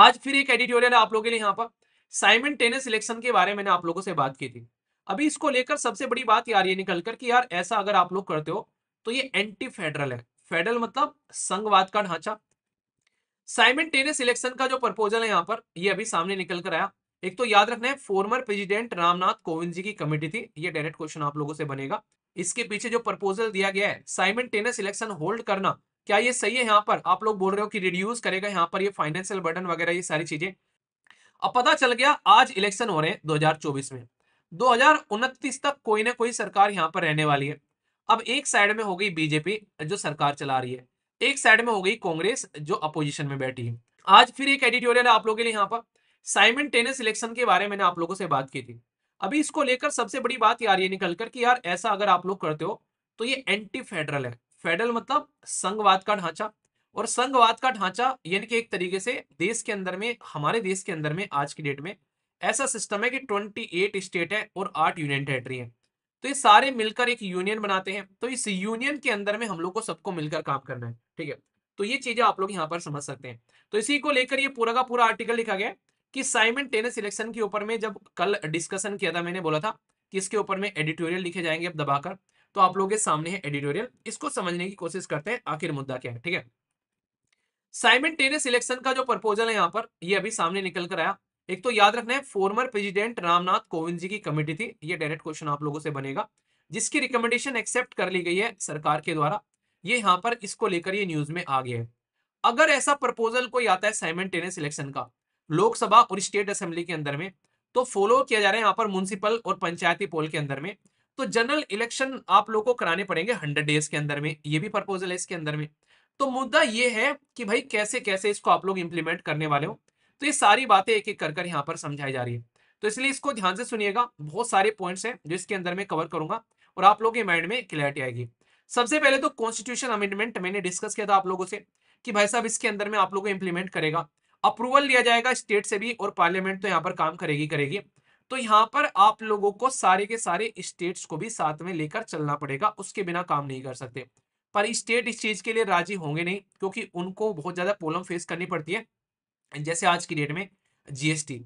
आज फिर एक एडिटोरियल आप लोगों के लिए यहाँ पर साइमन टेनिस सिलेक्शन के बारे में आप लोगों से बात की थी अभी इसको लेकर सबसे बड़ी बात यार ये निकल कर कि यार ऐसा अगर आप लोग करते हो तो ये एंटी फेडरल है फेडरल मतलब संघवाद का ढांचा साइमन टेनिस इलेक्शन का जो प्रपोजल है यहाँ पर ये अभी सामने निकल कर आया एक तो याद रखना है फॉर्मर प्रेसिडेंट रामनाथ कोविंद जी की कमेटी थी ये डायरेक्ट क्वेश्चन आप लोगों से बनेगा इसके पीछे जो प्रपोजल दिया गया है साइमन टेनिस इलेक्शन होल्ड करना क्या ये सही है यहाँ पर आप लोग बोल रहे हो कि रिड्यूस करेगा यहाँ पर ये फाइनेंशियल बर्डन वगैरह ये सारी चीजें अब पता चल गया आज इलेक्शन हो रहे हैं चौबीस में उनतीस तक कोई ना कोई सरकार यहाँ पर रहने वाली है अब एक साइड में हो गई बीजेपी जो सरकार चला रही है एक साइड में हो गई कांग्रेस जो अपोजिशन में बैठी है आज फिर एक एडिटोरियल है आप लोगों के लिए यहाँ पर साइमन टेनिस इलेक्शन के बारे में मैंने आप लोगों से बात की थी अभी इसको लेकर सबसे बड़ी बात यार ये निकल कर कि यार ऐसा अगर आप लोग करते हो तो ये एंटी फेडरल है फेडरल मतलब संघवाद का ढांचा और संघवाद का ढांचा यानी कि एक तरीके से देश के अंदर में हमारे देश के अंदर में आज की डेट में ऐसा सिस्टम है कि 28 स्टेट है और 8 यूनियन टेरेटरी है तो ये सारे मिलकर एक यूनियन बनाते हैं तो इस यूनियन के अंदर में हम लोग को सबको मिलकर काम करना है ठीक है तो ये चीजें आप लोग यहाँ पर समझ सकते हैं तो इसी को लेकर ये पूरा का पूरा आर्टिकल लिखा गया कि साइमन टेनिस इलेक्शन के ऊपर में जब कल डिस्कशन किया था मैंने बोला था कि इसके ऊपर में एडिटोरियल लिखे जाएंगे अब दबाकर तो आप लोगों के सामने है एडिटोरियल इसको समझने की कोशिश करते हैं आखिर मुद्दा क्या है ठीक है साइमन साइमेंटेनियस इलेक्शन का जो प्रपोजल है यहाँ पर ये अभी सामने निकल कर आया एक तो याद रखना है फॉर्मर प्रेसिडेंट रामनाथ कोविंद जी की कमेटी थी ये डायरेक्ट क्वेश्चन आप लोगों से बनेगा जिसकी रिकमेंडेशन एक्सेप्ट कर ली गई है सरकार के द्वारा ये यहाँ पर इसको लेकर ये न्यूज में आ गया है अगर ऐसा प्रपोजल कोई आता है साइमन साइमेंटेनियस इलेक्शन का लोकसभा और स्टेट असेंबली के अंदर में तो फॉलो किया जा रहा है यहाँ पर म्यूनसिपल और पंचायती पोल के अंदर में तो जनरल इलेक्शन आप लोग को कराने पड़ेंगे हंड्रेड डेज के अंदर में ये भी प्रपोजल है इसके अंदर में तो मुद्दा ये है कि भाई कैसे कैसे इसको आप लोग इम्प्लीमेंट करने वाले हो तो ये सारी बातें एक एक कर कर यहाँ पर समझाई जा रही है तो इसलिए इसको ध्यान से सुनिएगा बहुत सारे पॉइंट्स हैं जो इसके अंदर में कवर करूंगा और आप लोगों के माइंड में क्लैरिटी आएगी सबसे पहले तो कॉन्स्टिट्यूशन अमेंडमेंट मैंने डिस्कस किया था आप लोगों से कि भाई साहब इसके अंदर में आप लोगों को इम्प्लीमेंट करेगा अप्रूवल लिया जाएगा स्टेट से भी और पार्लियामेंट तो यहाँ पर काम करेगी करेगी तो यहाँ पर आप लोगों को सारे के सारे स्टेट्स को भी साथ में लेकर चलना पड़ेगा उसके बिना काम नहीं कर सकते पर स्टेट इस चीज के लिए राजी होंगे नहीं क्योंकि उनको बहुत ज्यादा प्रॉब्लम फेस करनी पड़ती है जैसे आज की डेट में GST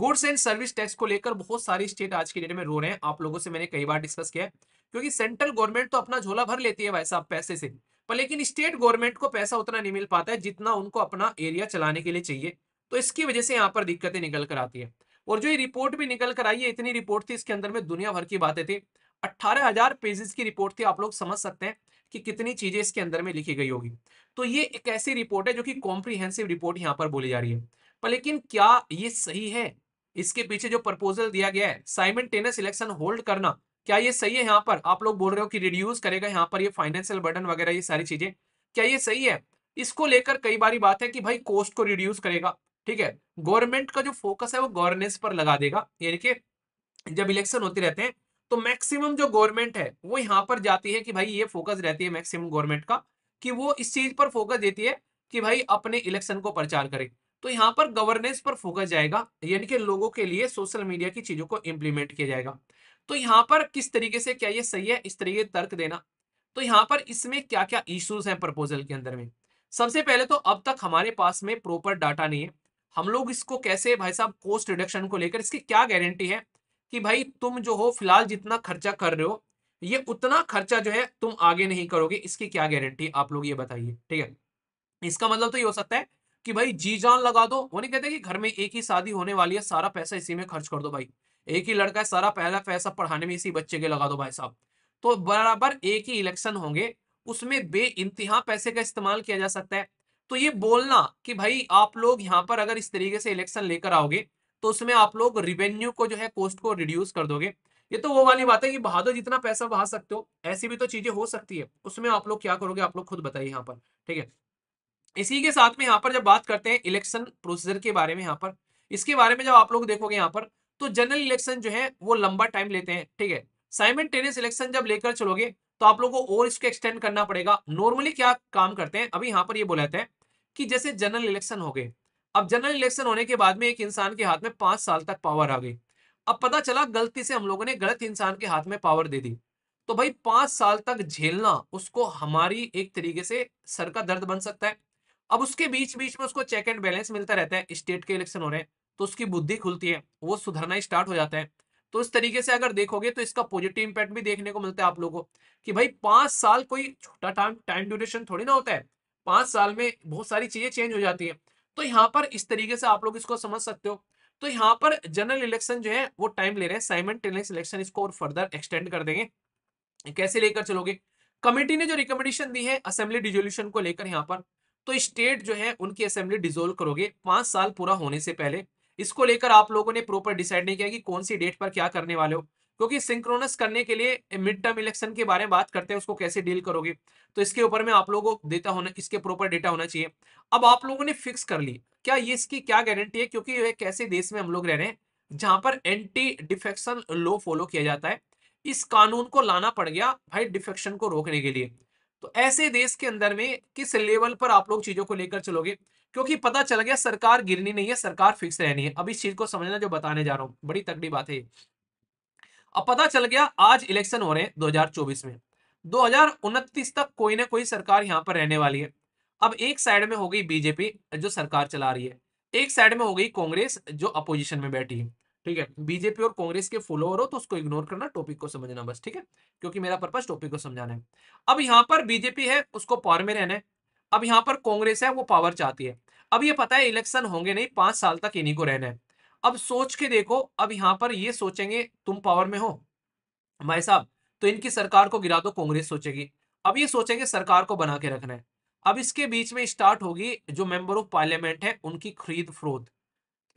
goods and service tax को लेकर बहुत सारी स्टेट आज की डेट में रो रहे हैं आप लोगों से मैंने कई बार डिस्कस किया है क्योंकि सेंट्रल गवर्नमेंट तो अपना झोला भर लेती है भाई साहब पैसे से पर लेकिन स्टेट गवर्नमेंट को पैसा उतना नहीं मिल पाता है जितना उनको अपना एरिया चलाने के लिए चाहिए तो इसकी वजह से यहाँ पर दिक्कतें निकल कर आती है और जो ये रिपोर्ट भी निकल कर आई है इतनी रिपोर्ट थी इसके अंदर में दुनिया भर की बातें थी अट्ठारह हजार पेजेस की रिपोर्ट थी आप लोग समझ सकते हैं कि कितनी चीजें इसके अंदर में लिखी गई होगी तो ये एक ऐसी रिपोर्ट है जो कि कॉम्प्रीहेंसिव रिपोर्ट यहाँ पर बोली जा रही है पर लेकिन क्या ये सही है इसके पीछे जो प्रपोजल दिया गया है साइमन टेनस इलेक्शन होल्ड करना क्या ये सही है यहाँ पर आप लोग बोल रहे हो कि रिड्यूस करेगा यहाँ पर ये फाइनेंशियल बर्डन वगैरह ये सारी चीजें क्या ये सही है इसको लेकर कई बारी बात है कि भाई कोस्ट को रिड्यूस करेगा ठीक है गवर्नमेंट का जो फोकस है वो गवर्नेंस पर लगा देगा यानी कि जब इलेक्शन होते रहते हैं तो मैक्सिमम जो गवर्नमेंट है वो यहाँ पर जाती है कि भाई ये फोकस रहती है मैक्सिमम गवर्नमेंट का कि वो इस चीज पर फोकस देती है कि भाई अपने इलेक्शन को प्रचार करे तो यहाँ पर गवर्नेंस पर फोकस जाएगा यानी कि लोगों के लिए सोशल मीडिया की चीजों को इम्प्लीमेंट किया जाएगा तो यहाँ पर किस तरीके से क्या ये सही है इस तरीके तर्क देना तो यहाँ पर इसमें क्या क्या इश्यूज हैं प्रपोजल के अंदर में सबसे पहले तो अब तक हमारे पास में प्रॉपर डाटा नहीं है हम लोग इसको कैसे भाई साहब कोस्ट रिडक्शन को लेकर इसकी क्या गारंटी है कि भाई तुम जो हो फिलहाल जितना खर्चा कर रहे हो ये उतना खर्चा जो है तुम आगे नहीं करोगे इसकी क्या गारंटी आप लोग ये बताइए ठीक है इसका मतलब तो ये हो सकता है कि भाई जी जान लगा दो वो नहीं कहते कि घर में एक ही शादी होने वाली है सारा पैसा इसी में खर्च कर दो भाई एक ही लड़का है सारा पहला पैसा पढ़ाने में इसी बच्चे के लगा दो भाई साहब तो बराबर एक ही इलेक्शन होंगे उसमें बे इंतहा पैसे का इस्तेमाल किया जा सकता है तो ये बोलना कि भाई आप लोग यहाँ पर अगर इस तरीके से इलेक्शन लेकर आओगे तो उसमें आप लोग रिवेन्यू को जो है कोस्ट को रिड्यूस कर दोगे ये तो वो वाली बात है कि बहादुर जितना पैसा बहा सकते हो ऐसी भी तो चीजें हो सकती है उसमें आप लोग क्या करोगे आप लोग खुद बताइए यहाँ पर ठीक है इसी के साथ में यहाँ पर जब बात करते हैं इलेक्शन प्रोसीजर के बारे में यहाँ पर इसके बारे में जब आप लोग देखोगे यहाँ पर तो जनरल इलेक्शन जो है वो लंबा टाइम लेते हैं ठीक है साइमन टेनिस इलेक्शन जब लेकर चलोगे तो आप लोगों को और इसको एक्सटेंड करना पड़ेगा नॉर्मली क्या काम करते हैं अभी यहाँ पर ये बोलाते हैं कि जैसे जनरल इलेक्शन हो गए अब जनरल इलेक्शन होने के बाद में एक इंसान के हाथ में पांच साल तक पावर आ गई अब पता चला गलती से हम लोगों ने गलत इंसान के हाथ में पावर दे दी तो भाई पांच साल तक झेलना उसको हमारी एक तरीके से सर का दर्द बन सकता है अब उसके बीच बीच में उसको चेक एंड बैलेंस मिलता रहता है स्टेट के इलेक्शन हो रहे हैं तो उसकी बुद्धि खुलती है वो सुधरना स्टार्ट हो जाता है तो इस तरीके से अगर देखोगे तो इसका पॉजिटिव इंपैक्ट भी देखने को मिलता है आप लोगों को कि भाई पांच साल कोई छोटा टाइम टाइम ड्यूरेशन थोड़ी ना होता है पांच साल में बहुत सारी चीजें चेंज हो जाती है तो यहाँ पर इस तरीके से आप लोग इसको समझ सकते हो तो यहाँ पर जनरल इलेक्शन जो है वो टाइम ले रहे हैं साइमन टेनिस इलेक्शन इसको और फर्दर एक्सटेंड कर देंगे कैसे लेकर चलोगे कमेटी ने जो रिकमेंडेशन दी है असेंबली डिजोल्यूशन को लेकर यहाँ पर तो स्टेट जो है उनकी असेंबली डिजोल्व करोगे पांच साल पूरा होने से पहले इसको लेकर आप लोगों ने प्रॉपर डिसाइड नहीं किया कि कौन सी डेट पर क्या करने वाले हो क्योंकि सिंक्रोनस करने के लिए मिड टर्म इलेक्शन के बारे में बात करते हैं उसको कैसे डील करोगे तो इसके ऊपर में आप लोगों को डेटा होना इसके प्रॉपर डेटा होना चाहिए अब आप लोगों ने फिक्स कर ली क्या ये इसकी क्या गारंटी है क्योंकि ये कैसे देश में हम लोग रह रहे हैं जहां पर एंटी डिफेक्शन लॉ फॉलो किया जाता है इस कानून को लाना पड़ गया भाई डिफेक्शन को रोकने के लिए तो ऐसे देश के अंदर में किस लेवल पर आप लोग चीजों को लेकर चलोगे क्योंकि पता चल गया सरकार गिरनी नहीं है सरकार फिक्स रहनी है अब इस चीज को समझना जो बताने जा रहा हूं बड़ी तगड़ी बात है अब पता चल गया आज इलेक्शन हो रहे हैं 2024 में उनतीस तक कोई ना कोई सरकार यहाँ पर रहने वाली है अब एक साइड में हो गई बीजेपी जो सरकार चला रही है एक साइड में हो गई कांग्रेस जो अपोजिशन में बैठी है ठीक है बीजेपी और कांग्रेस के फॉलोअर हो तो उसको इग्नोर करना टॉपिक को समझना बस ठीक है क्योंकि मेरा पर्पज टॉपिक को समझाना है अब यहाँ पर बीजेपी है उसको पावर में रहना है अब यहाँ पर कांग्रेस है वो पावर चाहती है अब ये पता है इलेक्शन होंगे नहीं पांच साल तक इन्हीं को रहना है अब सोच के देखो अब यहाँ पर ये सोचेंगे तुम पावर में हो भाई साहब तो इनकी सरकार को गिरा दो कांग्रेस सोचेगी अब ये सोचेंगे सरकार को बना के रखना है अब इसके बीच में स्टार्ट होगी जो मेंबर ऑफ पार्लियामेंट है उनकी खरीद फरोद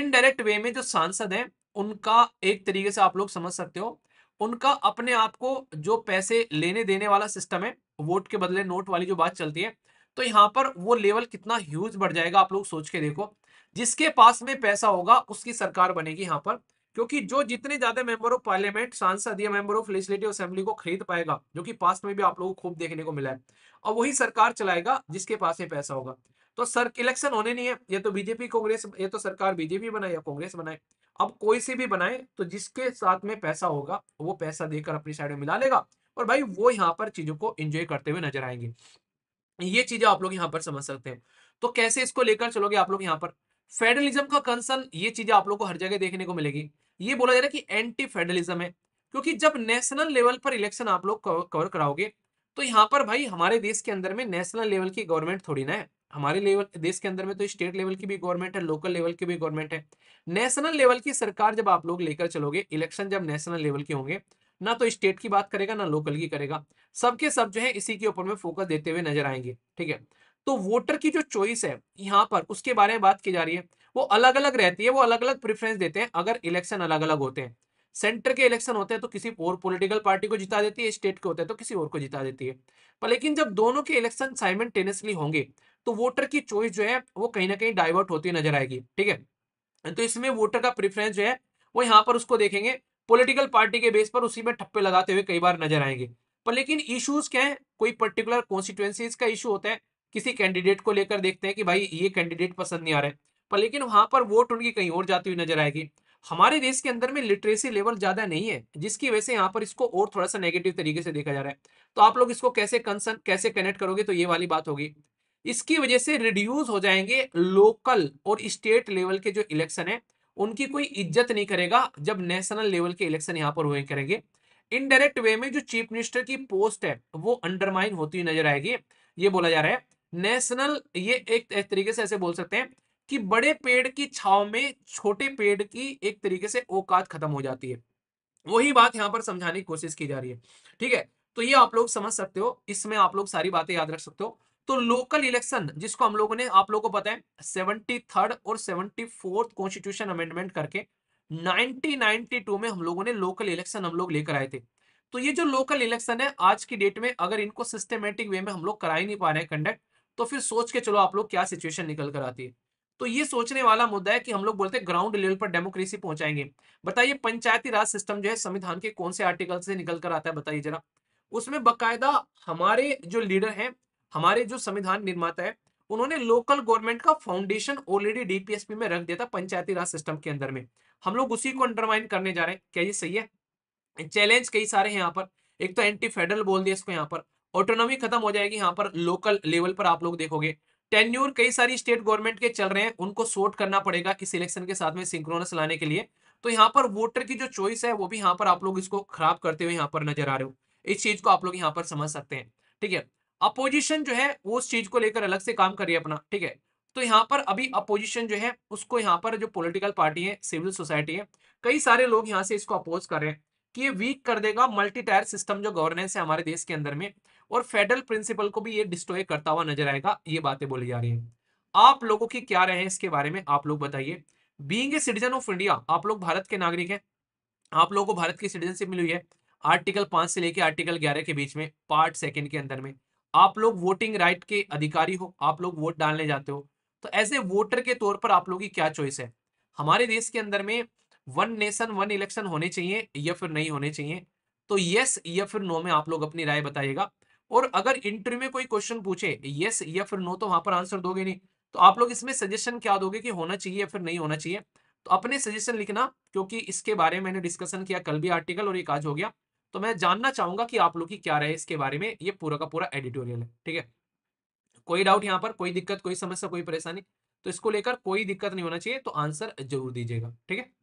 इनडायरेक्ट वे में जो सांसद हैं उनका एक तरीके से आप लोग समझ सकते हो उनका अपने आप को जो पैसे लेने देने वाला सिस्टम है वोट के बदले नोट वाली जो बात चलती है तो यहाँ पर वो लेवल कितना ह्यूज बढ़ जाएगा आप लोग सोच के देखो जिसके पास में पैसा होगा उसकी सरकार बनेगी यहाँ पर क्योंकि जो जितने ज्यादा मेंबर ऑफ पार्लियामेंट सांसद या मेंबर ऑफ लेजिस्लेटिव असेंबली को खरीद पाएगा जो कि पास्ट में भी आप लोगों को खूब देखने को मिला है और वही सरकार चलाएगा जिसके पास में पैसा होगा तो सर इलेक्शन होने नहीं है ये तो बीजेपी कांग्रेस ये तो सरकार बीजेपी बनाए या कांग्रेस बनाए अब कोई से भी बनाए तो जिसके साथ में पैसा होगा वो पैसा देकर अपनी साइड में मिला लेगा और भाई वो यहाँ पर चीजों को एंजॉय करते हुए नजर आएंगे ये चीजें आप लोग यहाँ पर समझ सकते हैं तो कैसे इसको लेकर चलोगे आप लोग यहाँ पर फेडरलिज्म का कंसर्न ये चीजें आप लोग को हर जगह देखने को मिलेगी ये बोला जा रहा है कि एंटी फेडरलिज्म है क्योंकि जब नेशनल लेवल पर इलेक्शन आप लोग कवर कराओगे तो यहाँ पर भाई हमारे देश के अंदर में नेशनल लेवल की गवर्नमेंट थोड़ी ना है हमारे लेवल देश के अंदर में तो स्टेट लेवल की भी गवर्नमेंट है लोकल लेवल की भी गवर्नमेंट है नेशनल लेवल की सरकार जब आप लोग लेकर चलोगे इलेक्शन जब नेशनल लेवल के होंगे ना तो स्टेट की बात करेगा ना लोकल की करेगा सबके सब जो है इसी के ऊपर में फोकस देते हुए नजर आएंगे ठीक है तो वोटर की जो चॉइस है यहाँ पर उसके बारे में बात की जा रही है वो अलग अलग रहती है वो अलग अलग प्रिफरेंस देते हैं अगर इलेक्शन अलग अलग होते हैं सेंटर के इलेक्शन होते हैं तो किसी और पॉलिटिकल पार्टी को जिता देती है स्टेट के होते हैं तो किसी और को जिता देती है पर लेकिन जब दोनों के इलेक्शन साइमल्टेनियसली होंगे तो वोटर की चॉइस जो है वो कहीं ना कहीं डाइवर्ट होती नजर आएगी ठीक है तो इसमें वोटर का प्रिफरेंस जो है वो यहाँ पर उसको देखेंगे पोलिटिकल पार्टी के बेस पर उसी में ठप्पे लगाते हुए कई बार नजर आएंगे पर लेकिन इश्यूज क्या है कोई पर्टिकुलर कॉन्स्टिट्युएंसीज का इशू होता है किसी कैंडिडेट को लेकर देखते हैं कि भाई ये कैंडिडेट पसंद नहीं आ रहे पर लेकिन वहां पर वोट उनकी कहीं और जाती हुई नजर आएगी हमारे देश के अंदर में लिटरेसी लेवल ज्यादा नहीं है जिसकी वजह से यहाँ पर इसको और थोड़ा सा नेगेटिव तरीके से देखा जा रहा है तो आप लोग इसको कैसे कंसर्न कैसे कनेक्ट करोगे तो ये वाली बात होगी इसकी वजह से रिड्यूस हो जाएंगे लोकल और स्टेट लेवल के जो इलेक्शन है उनकी कोई इज्जत नहीं करेगा जब नेशनल लेवल के इलेक्शन यहाँ पर हुए करेंगे इनडायरेक्ट वे में जो चीफ मिनिस्टर की पोस्ट है वो अंडरमाइन होती नजर आएगी ये बोला जा रहा है नेशनल ये एक, तरीके से ऐसे बोल सकते हैं कि बड़े पेड़ की छाव में छोटे पेड़ की एक तरीके से औकात खत्म हो जाती है वही बात यहाँ पर समझाने की कोशिश की जा रही है ठीक है तो ये आप लोग समझ सकते हो इसमें आप लोग सारी बातें याद रख सकते हो तो लोकल इलेक्शन जिसको हम लोगों ने आप लोगों को पता है सेवनटी थर्ड और सेवेंटी फोर्थ कॉन्स्टिट्यूशन अमेंडमेंट करके टू में हम लोगों ने लोकल इलेक्शन हम लोग लेकर आए थे तो ये जो लोकल इलेक्शन है आज की डेट में अगर इनको सिस्टमेटिक वे में हम लोग करा ही नहीं पा रहे हैं कंडक्ट तो फिर सोच के चलो आप लोग क्या सिचुएशन निकल कर आती है तो ये सोचने वाला मुद्दा है कि हम लोग बोलते हैं ग्राउंड लेवल पर डेमोक्रेसी पहुंचाएंगे बताइए पंचायती राज सिस्टम जो है संविधान के कौन से आर्टिकल से निकल कर आता है बताइए जरा उसमें बकायदा हमारे जो लीडर हैं हमारे जो संविधान निर्माता है उन्होंने लोकल गवर्नमेंट का फाउंडेशन ऑलरेडी डीपीएसपी में रख दिया था पंचायती राज सिस्टम के अंदर में हम लोग उसी को अंडरमाइन करने जा रहे हैं क्या ये सही है चैलेंज कई सारे हैं यहाँ पर एक तो एंटी फेडरल बोल दिया इसको यहाँ पर ऑटोनॉमी खत्म हो जाएगी यहाँ पर लोकल लेवल पर आप लोग देखोगे टेन्यूर कई सारी स्टेट गवर्नमेंट के चल रहे हैं उनको सोर्ट करना पड़ेगा इस इलेक्शन के साथ में सिंक्रोनस लाने के लिए तो यहाँ पर वोटर की जो चॉइस है वो भी यहाँ पर आप लोग इसको खराब करते हुए यहाँ पर नजर आ रहे हो इस चीज को आप लोग यहाँ पर समझ सकते हैं ठीक है अपोजिशन जो है वो उस चीज को लेकर अलग से काम करिए अपना ठीक है तो यहाँ पर अभी अपोजिशन जो है उसको यहाँ पर जो पोलिटिकल पार्टी है सिविल सोसाइटी है कई सारे लोग यहाँ से इसको अपोज कर रहे हैं कि ये वीक कर देगा मल्टी टायर सिस्टम जो गवर्नेंस है हमारे देश के अंदर में और फेडरल प्रिंसिपल को भी ये डिस्ट्रॉय करता हुआ नजर आएगा ये बातें बोली जा रही है आप लोगों की क्या रहे इसके बारे में आप लोग बताइए being a citizen of India आप लोग भारत के नागरिक हैं आप लोगों को भारत की सिटीजनशिप मिली हुई है आर्टिकल पांच से लेकर आर्टिकल ग्यारह के बीच में पार्ट सेकेंड के अंदर में आप लोग वोटिंग राइट के अधिकारी हो आप लोग वोट डालने जाते हो तो एज ए वोटर के तौर पर आप लोगों की क्या चॉइस है हमारे देश के अंदर में वन नेशन वन इलेक्शन होने चाहिए या फिर नहीं होने चाहिए तो यस या फिर नो में आप लोग अपनी राय बताइएगा और अगर इंटरव्यू में कोई क्वेश्चन पूछे येस या फिर नो तो वहां पर आंसर दोगे नहीं तो आप लोग इसमें सजेशन क्या दोगे कि होना चाहिए या फिर नहीं होना चाहिए तो अपने सजेशन लिखना क्योंकि इसके बारे में मैंने डिस्कशन किया कल भी आर्टिकल और एक आज हो गया तो मैं जानना चाहूंगा कि आप लोग की क्या रहे इसके बारे में ये पूरा का पूरा एडिटोरियल है ठीक है कोई डाउट यहाँ पर कोई दिक्कत कोई समस्या कोई परेशानी तो इसको लेकर कोई दिक्कत नहीं होना चाहिए तो आंसर जरूर दीजिएगा ठीक है